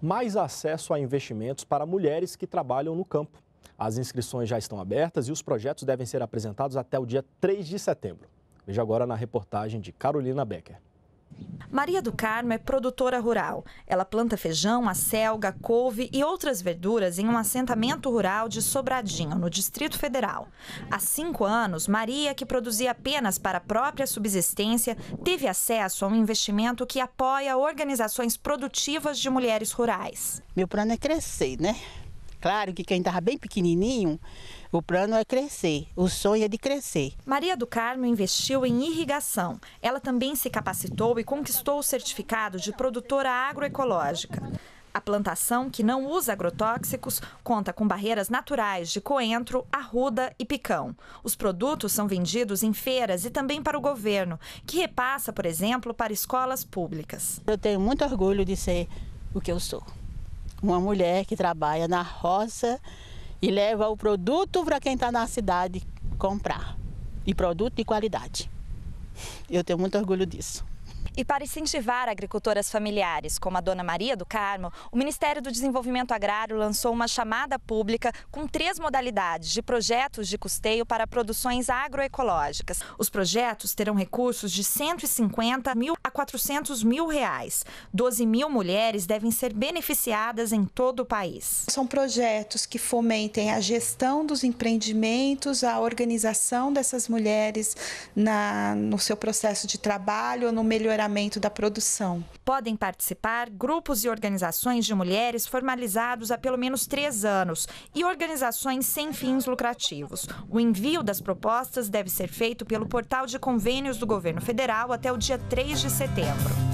mais acesso a investimentos para mulheres que trabalham no campo. As inscrições já estão abertas e os projetos devem ser apresentados até o dia 3 de setembro. Veja agora na reportagem de Carolina Becker. Maria do Carmo é produtora rural. Ela planta feijão, acelga, couve e outras verduras em um assentamento rural de Sobradinho, no Distrito Federal. Há cinco anos, Maria, que produzia apenas para a própria subsistência, teve acesso a um investimento que apoia organizações produtivas de mulheres rurais. Meu plano é crescer, né? Claro que quem estava bem pequenininho, o plano é crescer, o sonho é de crescer. Maria do Carmo investiu em irrigação. Ela também se capacitou e conquistou o certificado de produtora agroecológica. A plantação, que não usa agrotóxicos, conta com barreiras naturais de coentro, arruda e picão. Os produtos são vendidos em feiras e também para o governo, que repassa, por exemplo, para escolas públicas. Eu tenho muito orgulho de ser o que eu sou uma mulher que trabalha na roça e leva o produto para quem está na cidade comprar. E produto de qualidade. Eu tenho muito orgulho disso. E para incentivar agricultoras familiares, como a dona Maria do Carmo, o Ministério do Desenvolvimento Agrário lançou uma chamada pública com três modalidades de projetos de custeio para produções agroecológicas. Os projetos terão recursos de 150 mil a 400 mil reais. 12 mil mulheres devem ser beneficiadas em todo o país. São projetos que fomentem a gestão dos empreendimentos, a organização dessas mulheres na, no seu processo de trabalho, no melhoramento melhoramento da produção. Podem participar grupos e organizações de mulheres formalizados há pelo menos três anos e organizações sem fins lucrativos. O envio das propostas deve ser feito pelo portal de convênios do governo federal até o dia 3 de setembro.